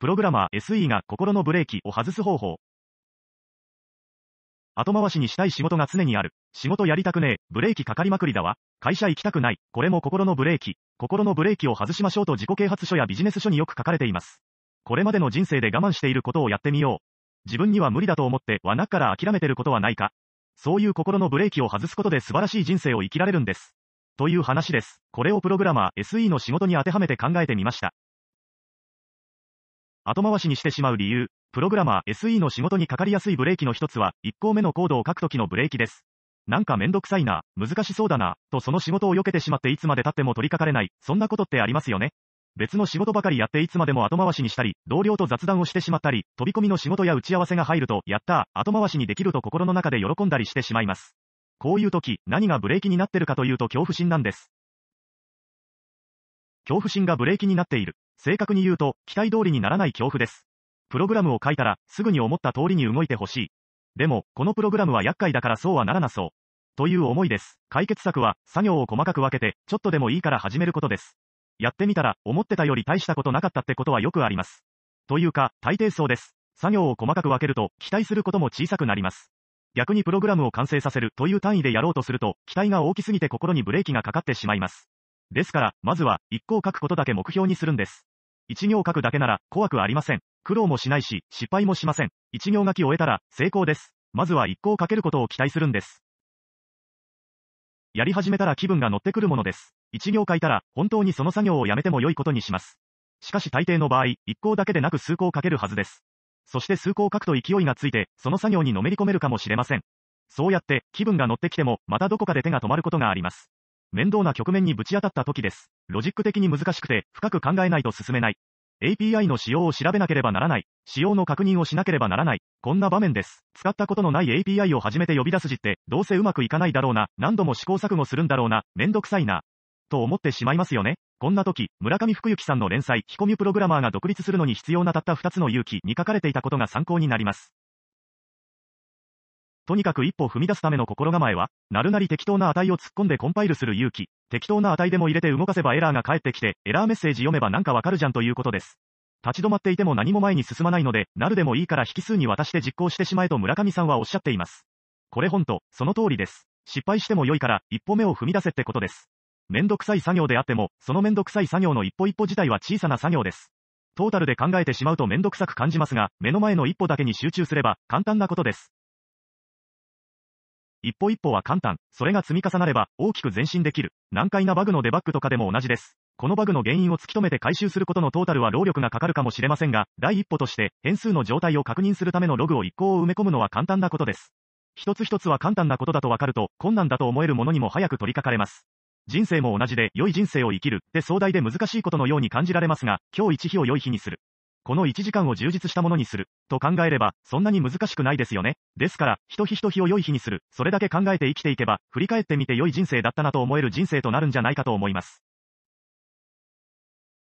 プログラマー SE が心のブレーキを外す方法。後回しにしたい仕事が常にある。仕事やりたくねえ。ブレーキかかりまくりだわ。会社行きたくない。これも心のブレーキ。心のブレーキを外しましょうと自己啓発書やビジネス書によく書かれています。これまでの人生で我慢していることをやってみよう。自分には無理だと思ってはなから諦めてることはないか。そういう心のブレーキを外すことで素晴らしい人生を生きられるんです。という話です。これをプログラマー SE の仕事に当てはめて考えてみました。後回しにしてしまう理由、プログラマー SE の仕事にかかりやすいブレーキの一つは、1行目のコードを書くときのブレーキです。なんかめんどくさいな、難しそうだな、とその仕事を避けてしまっていつまで経っても取りかかれない、そんなことってありますよね。別の仕事ばかりやっていつまでも後回しにしたり、同僚と雑談をしてしまったり、飛び込みの仕事や打ち合わせが入ると、やった、後回しにできると心の中で喜んだりしてしまいます。こういう時、何がブレーキになってるかというと恐怖心なんです。恐怖心がブレーキになっている。正確に言うと、期待通りにならない恐怖です。プログラムを書いたら、すぐに思った通りに動いてほしい。でも、このプログラムは厄介だからそうはならなそう。という思いです。解決策は、作業を細かく分けて、ちょっとでもいいから始めることです。やってみたら、思ってたより大したことなかったってことはよくあります。というか、大抵そうです。作業を細かく分けると、期待することも小さくなります。逆にプログラムを完成させるという単位でやろうとすると、期待が大きすぎて心にブレーキがかかってしまいます。ですから、まずは、1個を書くことだけ目標にするんです。一行書くだけなら怖くありません。苦労もしないし、失敗もしません。一行書き終えたら成功です。まずは一行書けることを期待するんです。やり始めたら気分が乗ってくるものです。一行書いたら、本当にその作業をやめても良いことにします。しかし大抵の場合、一行だけでなく数行書けるはずです。そして数行書くと勢いがついて、その作業にのめり込めるかもしれません。そうやって、気分が乗ってきても、またどこかで手が止まることがあります。面倒な局面にぶち当たった時です。ロジック的に難しくて、深く考えないと進めない。API の仕様を調べなければならない。仕様の確認をしなければならない。こんな場面です。使ったことのない API を初めて呼び出す字って、どうせうまくいかないだろうな、何度も試行錯誤するんだろうな、めんどくさいな。と思ってしまいますよね。こんな時、村上福幸さんの連載、ヒコミュプログラマーが独立するのに必要なたった2つの勇気に書かれていたことが参考になります。とにかく一歩踏み出すための心構えは、なるなり適当な値を突っ込んでコンパイルする勇気、適当な値でも入れて動かせばエラーが返ってきて、エラーメッセージ読めばなんかわかるじゃんということです。立ち止まっていても何も前に進まないので、なるでもいいから引数に渡して実行してしまえと村上さんはおっしゃっています。これほんと、その通りです。失敗しても良いから、一歩目を踏み出せってことです。めんどくさい作業であっても、そのめんどくさい作業の一歩一歩自体は小さな作業です。トータルで考えてしまうとめんどくさく感じますが、目の前の一歩だけに集中すれば、簡単なことです。一歩一歩は簡単。それが積み重なれば、大きく前進できる。難解なバグのデバッグとかでも同じです。このバグの原因を突き止めて回収することのトータルは労力がかかるかもしれませんが、第一歩として、変数の状態を確認するためのログを一行を埋め込むのは簡単なことです。一つ一つは簡単なことだとわかると、困難だと思えるものにも早く取りかかれます。人生も同じで、良い人生を生きるって壮大で難しいことのように感じられますが、今日一日を良い日にする。この1時間を充実したものにする、と考えれば、そんなに難しくないですよね。ですから、一日一日を良い日にする、それだけ考えて生きていけば、振り返ってみて良い人生だったなと思える人生となるんじゃないかと思います。